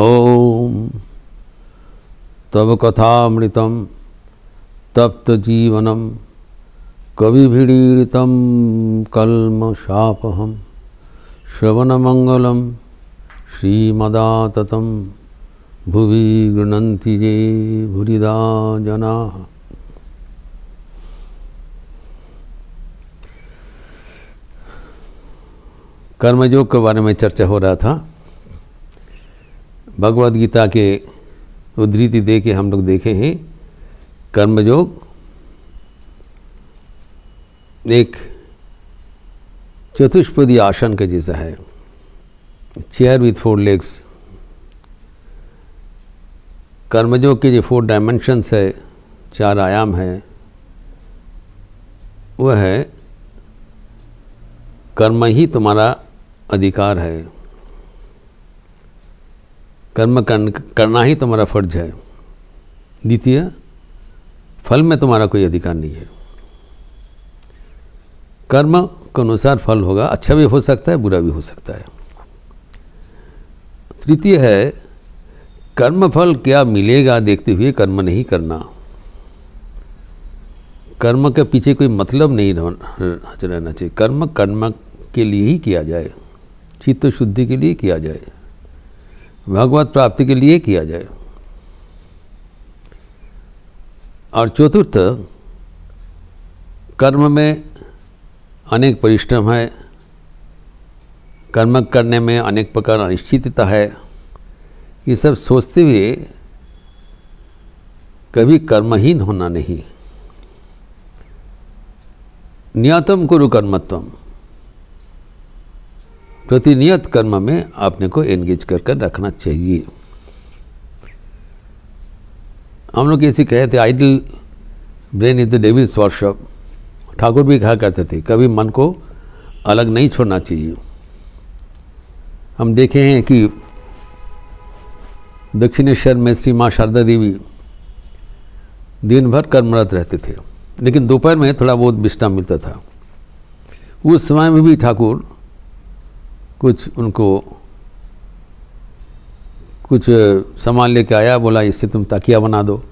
ओम तव कथामृतम तप्त जीवनम कविभिडीड़ित कलम शापहम श्रवणमंगलम श्रीमदात भुवि गृणंति ये भुरीदा जना कर्मयोग के बारे में चर्चा हो रहा था भगवद गीता के उद्धृति दे के हम लोग देखे हैं कर्मयोग एक चतुष्पदी आसन के जैसा है चेयर विथ फोर लेग्स कर्मयोग के जो फोर डायमेंशंस है चार आयाम है वह है कर्म ही तुम्हारा अधिकार है कर्म करना ही तुम्हारा फर्ज है द्वितीय फल में तुम्हारा कोई अधिकार नहीं है कर्म के अनुसार फल होगा अच्छा भी हो सकता है बुरा भी हो सकता है तृतीय है कर्म फल क्या मिलेगा देखते हुए कर्म नहीं करना कर्म के पीछे कोई मतलब नहीं रहना चाहिए कर्म कर्म के लिए ही किया जाए चित्त शुद्धि के लिए किया जाए भगवत प्राप्ति के लिए किया जाए और चतुर्थ कर्म में अनेक परिश्रम है कर्म करने में अनेक प्रकार अनिश्चितता है ये सब सोचते हुए कभी कर्महीन होना नहीं नियतम कुरु कर्मत्वम प्रतिनियत कर्म में आपने को एंगेज कर कर रखना चाहिए हम लोग ऐसे कहे थे idle brain is the devil's workshop Thakur भी कहा करते थे कभी मन को अलग नहीं छोड़ना चाहिए हम देखे हैं कि दक्षिणेश्वर में श्री माँ शारदा देवी दिन भर कर्मरत रहते थे लेकिन दोपहर में थोड़ा बहुत विश्राम मिलता था उस समय में भी ठाकुर कुछ उनको कुछ सामान लेके आया बोला इससे तुम तकिया बना दो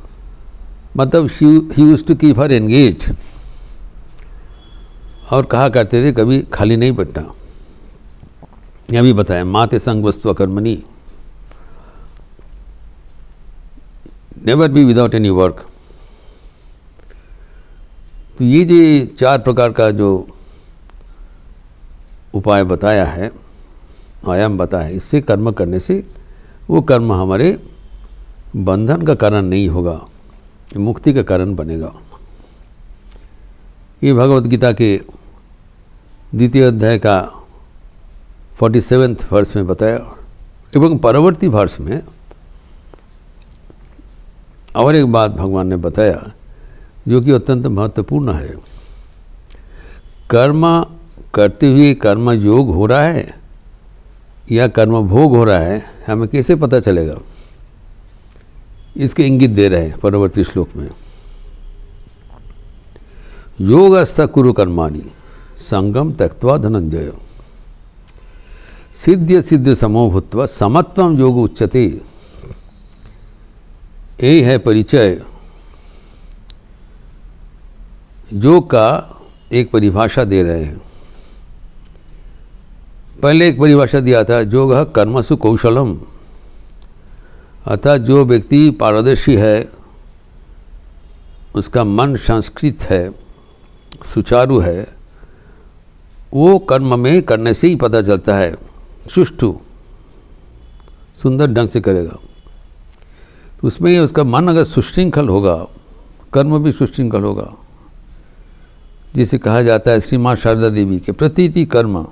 मतलब ही use to keep her engage और कहा करते थे कभी खाली नहीं बैठना यह भी बताया माते संग वस्तु अकर्मनी never be without any work तो ये जो चार प्रकार का जो उपाय बताया है आयाम बताया इससे कर्म करने से वो कर्म हमारे बंधन का कारण नहीं होगा मुक्ति का कारण बनेगा ये भगवत गीता के द्वितीय अध्याय का फोर्टी सेवेंथ वर्ष में बताया एवं परवर्ती वर्ष में और एक बात भगवान ने बताया जो कि अत्यंत महत्वपूर्ण है कर्म करते हुए कर्म योग हो रहा है या कर्म भोग हो रहा है हमें कैसे पता चलेगा इसके इंगित दे रहे हैं परवर्ती श्लोक में योग अस्थ कुरु कर्माणी संगम त्यक्वा धनंजय सिद्ध सिद्ध समो समत्व योग उच्चते यही है परिचय योग का एक परिभाषा दे रहे हैं पहले एक परिभाषा दिया था योग कर्मसु कौशलम अर्थात जो व्यक्ति पारदर्शी है उसका मन संस्कृत है सुचारू है वो कर्म में करने से ही पता चलता है सुष्ठु सुंदर ढंग से करेगा तो उसमें उसका मन अगर सुशृंखल होगा कर्म भी सुशृंखल होगा जिसे कहा जाता है श्री माँ शारदा देवी के प्रतीति कर्म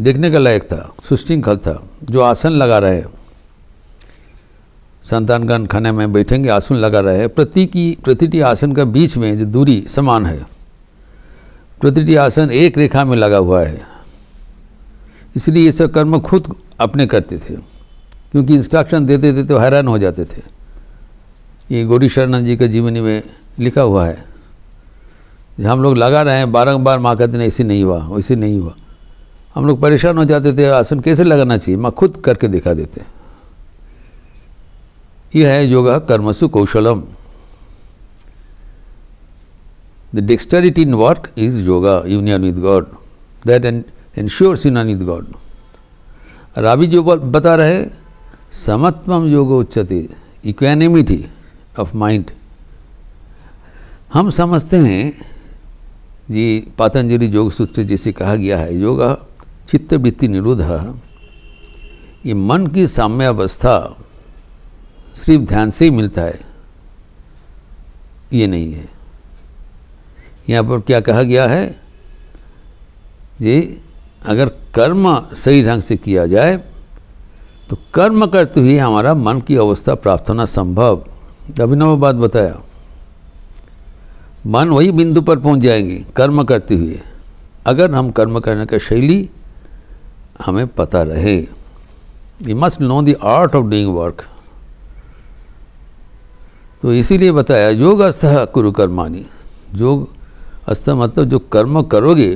देखने का लायक था सुस्टिंग खल था जो आसन लगा रहे संतानगण खाने में बैठेंगे आसन लगा रहे प्रति की प्रतिटी आसन का बीच में जो दूरी समान है प्रतिटी आसन एक रेखा में लगा हुआ है इसलिए ये सब कर्म खुद अपने करते थे क्योंकि इंस्ट्रक्शन देते देते तो हैरान हो जाते थे ये गौरी शरणानंद जी के जीवनी में लिखा हुआ है हम लोग लगा रहे हैं बारंबार माँ कहते हैं ऐसे नहीं हुआ वैसे नहीं हुआ हम लोग परेशान हो जाते थे आसन कैसे लगाना चाहिए मैं खुद करके दिखा देते यह है योगा कर्मसु कौशलम the dexterity in work is yoga union with God that an ensures union with God और अभी जो बता रहे समत्व योग उच्चते इक्वेनिमिटी ऑफ माइंड हम समझते हैं जी पातंजलि योग सूत्र जैसे कहा गया है योगा चित्त वृत्ति निरोध ये मन की साम्यावस्था सिर्फ ध्यान से ही मिलता है ये नहीं है यहाँ पर क्या कहा गया है जी अगर कर्म सही ढंग से किया जाए तो कर्म करते हुए हमारा मन की अवस्था प्राप्त होना संभव अभिनव बात बताया मन वही बिंदु पर पहुंच जाएंगे कर्म करते हुए अगर हम कर्म करने का शैली हमें पता रहे you must know the art of doing work तो इसीलिए बताया योग अस्त कुरु कर्मानी योग अस्त मतलब जो कर्म करोगे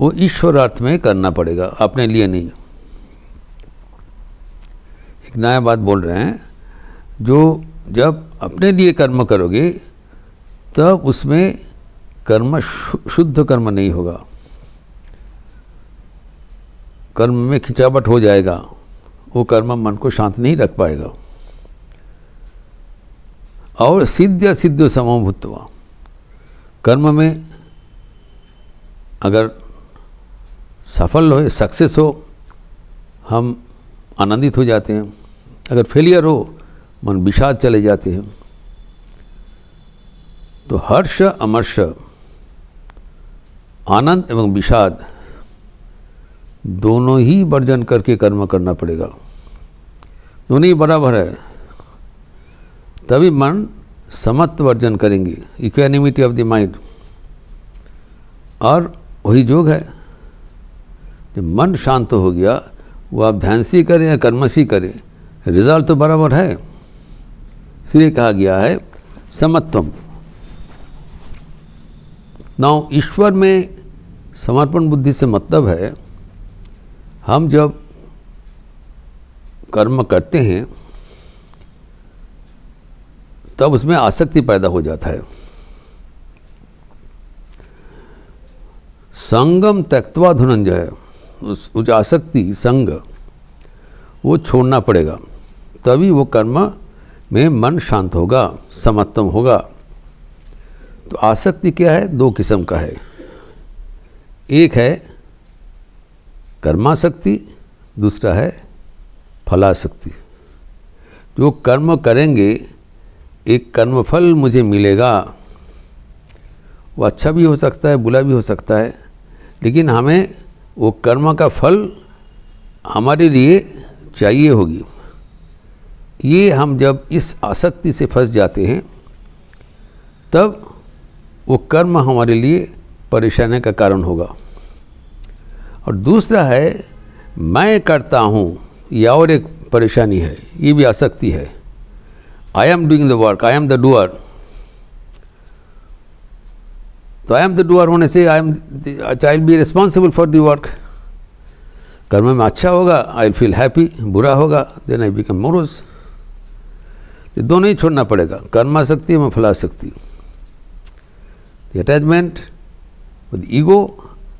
वो ईश्वरार्थ में करना पड़ेगा अपने लिए नहीं एक नया बात बोल रहे हैं जो जब अपने लिए कर्म करोगे तब उसमें कर्म शुद्ध कर्म नहीं होगा कर्म में खिंचावट हो जाएगा वो कर्म मन को शांत नहीं रख पाएगा और सिद्ध सिद्ध समभूतवा कर्म में अगर सफल हो सक्सेस हो हम आनंदित हो जाते हैं अगर फेलियर हो मन विषाद चले जाते हैं तो हर्ष अमर्ष आनंद एवं विषाद दोनों ही वर्जन करके कर्म करना पड़ेगा दोनों ही बराबर है तभी मन समत्व वर्जन करेंगे इक्वेनिमिटी ऑफ द माइंड और वही योग है जब मन शांत हो गया वो आप ध्यान से करें या कर्म से करें रिजल्ट तो बराबर है इसलिए कहा गया है समत्वम नाउ ईश्वर में समर्पण बुद्धि से मतलब है हम जब कर्म करते हैं तब उसमें आसक्ति पैदा हो जाता है संगम त्यक्तवा धुनंजय उस आसक्ति संग वो छोड़ना पड़ेगा तभी वो कर्म में मन शांत होगा समत्तम होगा तो आसक्ति क्या है दो किस्म का है एक है कर्माशक्ति दूसरा है फलाशक्ति जो कर्म करेंगे एक कर्मफल मुझे मिलेगा वो अच्छा भी हो सकता है बुरा भी हो सकता है लेकिन हमें वो कर्म का फल हमारे लिए चाहिए होगी ये हम जब इस आसक्ति से फंस जाते हैं तब वो कर्म हमारे लिए परेशानी का कारण होगा और दूसरा है मैं करता हूँ ये और एक परेशानी है ये भी आसक्ति है I am doing the work I am the doer तो आई एम द डूअर होने से I am I be responsible for the work कर्म में अच्छा होगा आई फील हैप्पी बुरा होगा देन आई बिकम मोरस ये दोनों ही छोड़ना पड़ेगा सकती है में फैला सकती हूँ attachment with ego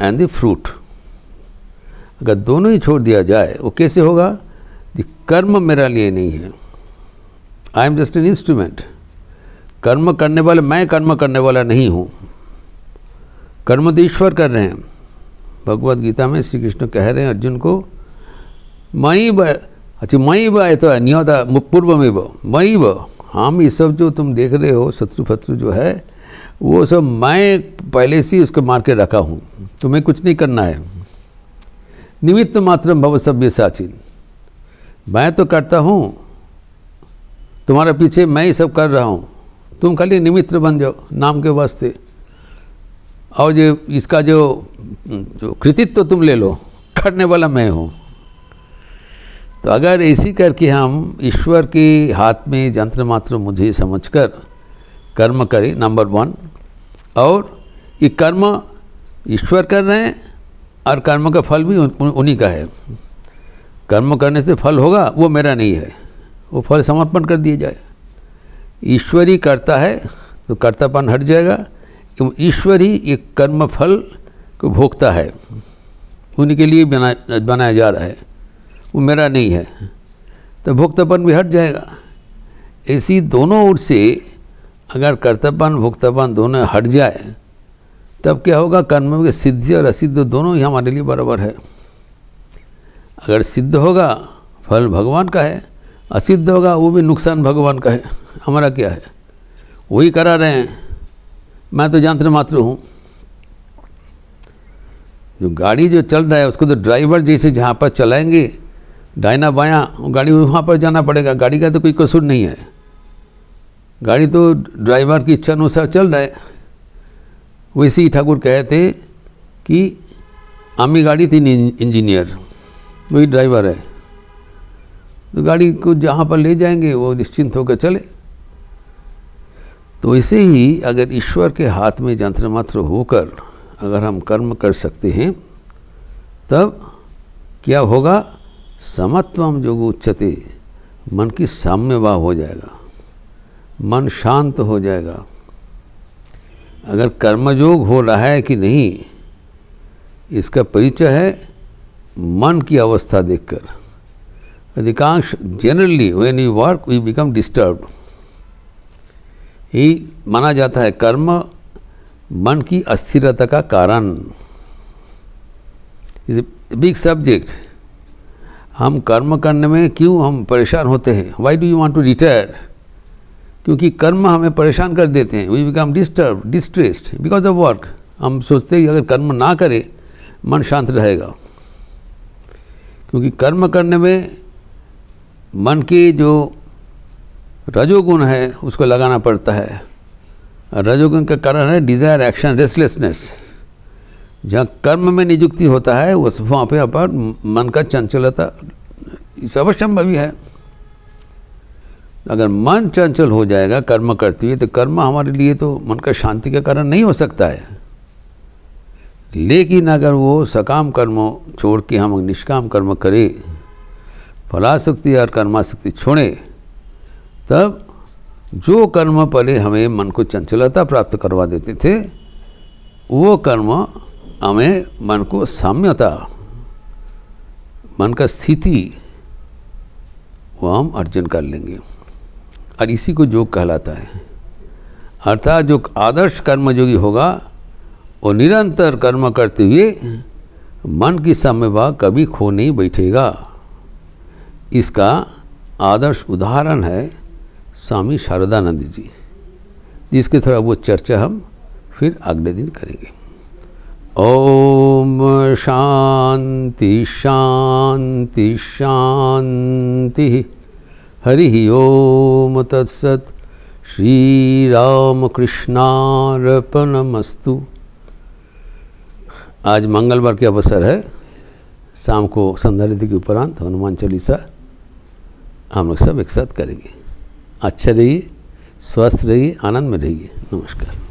and the fruit अगर दोनों ही छोड़ दिया जाए वो कैसे होगा कि कर्म मेरा लिए नहीं है I am just an instrument कर्म करने वाले मैं कर्म करने वाला नहीं हूँ कर्म तो ईश्वर कर रहे हैं भगवद गीता में श्री कृष्ण कह रहे हैं अर्जुन को मई ब अच्छा मई बाय तो नहीं होता पूर्व में वो मई ब हम हाँ, ये सब जो तुम देख रहे हो शत्रु फत्रु जो है वो सब मैं पहले से उसको मार के रखा हूँ तुम्हें कुछ नहीं करना है निमित्त मात्र भव सभ्य साचिन मैं तो करता हूँ तुम्हारे पीछे मैं ही सब कर रहा हूँ तुम खाली निमित्त बन जाओ नाम के वास्ते और ये इसका जो जो कृतित्व तुम ले लो करने वाला मैं हूँ तो अगर ऐसी करके हम ईश्वर के हाथ में यंत्र मात्र मुझे समझकर कर्म करें नंबर वन और ये कर्म ईश्वर कर रहे हैं और कर्म का फल भी उन्हीं का है कर्म करने से फल होगा वो मेरा नहीं है वो फल समर्पण कर दिया जाए ईश्वर ही करता है तो कर्तापन हट जाएगा क्योंकि ईश्वर ही ये कर्म फल को भोगता है उन्हीं के लिए बना बनाया जा रहा है वो मेरा नहीं है तो भोक्तापन भी हट जाएगा ऐसी दोनों ओर से अगर कर्तापन भोक्तापन दोनों हट जाए तब क्या होगा कर्म के सिद्धि और असिद्ध दोनों ही हमारे लिए बराबर है अगर सिद्ध होगा फल भगवान का है असिद्ध होगा वो भी नुकसान भगवान का है हमारा क्या है वही करा रहे हैं मैं तो जानते मात्र हूँ जो गाड़ी जो चल रहा है उसको तो ड्राइवर जैसे जहाँ पर चलाएंगे डायना बायां गाड़ी वहाँ पर जाना पड़ेगा गाड़ी का तो कोई कसूर नहीं है गाड़ी तो ड्राइवर की इच्छा अनुसार चल रहा है वैसे ही ठाकुर कहे थे कि आमी गाड़ी थी इंजीनियर वही ड्राइवर है तो गाड़ी को जहाँ पर ले जाएंगे वो निश्चिंत होकर चले तो ऐसे ही अगर ईश्वर के हाथ में जंत्र मात्र होकर अगर हम कर्म कर सकते हैं तब क्या होगा समत्वम योग उच्चते मन की साम्य हो जाएगा मन शांत हो जाएगा अगर कर्मयोग हो रहा है कि नहीं इसका परिचय है मन की अवस्था देखकर अधिकांश generally when you work we become disturb ही माना जाता है कर्म मन की अस्थिरता का कारण इज ए बिग सब्जेक्ट हम कर्म करने में क्यों हम परेशान होते हैं why do you want to retire क्योंकि कर्म हमें परेशान कर देते हैं we become disturb distressed because of work हम सोचते हैं कि अगर कर्म ना करें मन शांत रहेगा क्योंकि कर्म करने में मन के जो रजोगुण है उसको लगाना पड़ता है रजोगुण का कारण है डिजायर एक्शन रेस्टलेसनेस जहाँ कर्म में निजुक्ति होता है उस वहाँ पे अपन मन का चंचलता इस अवश्यंभावी है अगर मन चंचल हो जाएगा कर्म करते हुए तो कर्म हमारे लिए तो मन का शांति का कारण नहीं हो सकता है लेकिन अगर वो सकाम कर्म छोड़ के हम निष्काम कर्म करें फलाशक्ति और कर्माशक्ति छोड़े तब जो कर्म पहले हमें मन को चंचलता प्राप्त करवा देते थे वो कर्म हमें मन को साम्यता मन का स्थिति वो हम अर्जन कर लेंगे और इसी को योग कहलाता है अर्थात जो आदर्श कर्मयोगी होगा वो निरंतर कर्म करते हुए मन की सम्यभाव कभी खो नहीं बैठेगा इसका आदर्श उदाहरण है स्वामी शारदानंद जी जिसके थोड़ा वो चर्चा हम फिर अगले दिन करेंगे ओम शांति शांति शांति हरि ओम तत्सत श्री तत्सत् श्रीरामकृष्णार्पणमस्तु आज मंगलवार के अवसर है शाम को संध्यारिधि के उपरांत हनुमान चालीसा हम लोग सब एक साथ करेंगे अच्छा रहिए स्वस्थ रहिए आनंद में रहिए नमस्कार